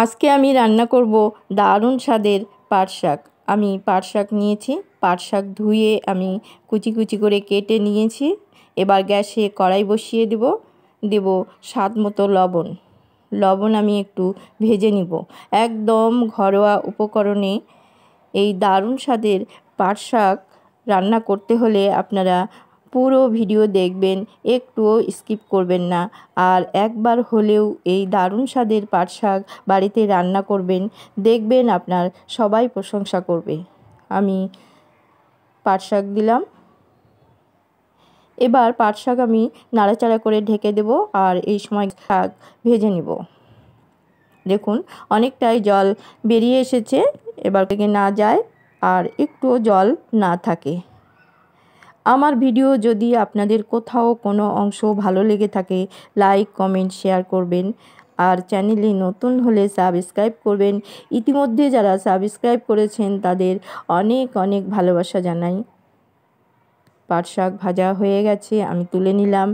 আজকে আমি রান্না করব দারুণ স্বাদের পাট শাক আমি পাট শাক নিয়েছি পাট শাক ধুয়ে আমি কুচি কুচি করে কেটে নিয়েছি এবার গ্যাসে কড়াই বসিয়ে দেব দেব স্বাদ মতো লবণ লবণ আমি একটু ভেজে নিব একদম ঘরোয়া উপকরণে এই দারুণ স্বাদের পাট শাক রান্না করতে হলে আপনারা পুরো ভিডিও দেখবেন একটুও স্কিপ করবেন না আর একবার হলেও এই দারুণ স্বাদের পাট শাক বাড়িতে রান্না করবেন দেখবেন আপনার সবাই প্রশংসা করবে আমি পাট শাক দিলাম এবার পাট শাক আমি নাড়াচাড়া করে ঢেকে দেব আর এই সময় শাক ভেজে নিব দেখুন অনেকটাই জল বেরিয়ে এসেছে এবার থেকে না যায় আর একটুও জল না থাকে আমার ভিডিও যদি আপনাদের কোথাও কোনো অংশ ভালো লেগে থাকে লাইক কমেন্ট শেয়ার করবেন আর চ্যানেলে নতুন হলে সাবস্ক্রাইব করবেন ইতিমধ্যে যারা সাবস্ক্রাইব করেছেন তাদের অনেক অনেক ভালোবাসা জানাই পাট শাক ভাজা হয়ে গেছে আমি তুলে নিলাম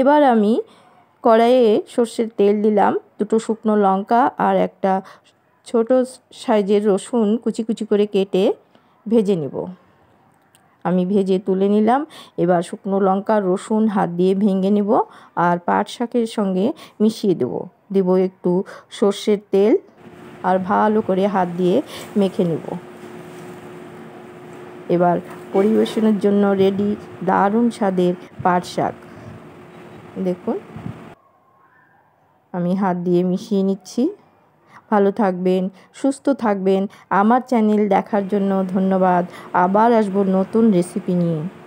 এবার আমি কড়াইয়ে সর্ষের তেল দিলাম দুটো শুকনো লঙ্কা আর একটা ছোট সাইজের রসুন কুচি কুচি করে কেটে ভেজে নিব আমি ভেজে তুলে নিলাম এবার শুকনো লঙ্কা রসুন হাত দিয়ে ভেঙে নেব আর পাট শাকের সঙ্গে মিশিয়ে দেব দেব একটু সর্ষের তেল আর ভালো করে হাত দিয়ে মেখে নেব এবার পরিবেশনের জন্য রেডি দারুণ স্বাদের পাট শাক দেখুন আমি হাত দিয়ে মিশিয়ে নিচ্ছি ভালো থাকবেন সুস্থ থাকবেন আমার চ্যানেল দেখার জন্য ধন্যবাদ আবার আসবো নতুন রেসিপি নিয়ে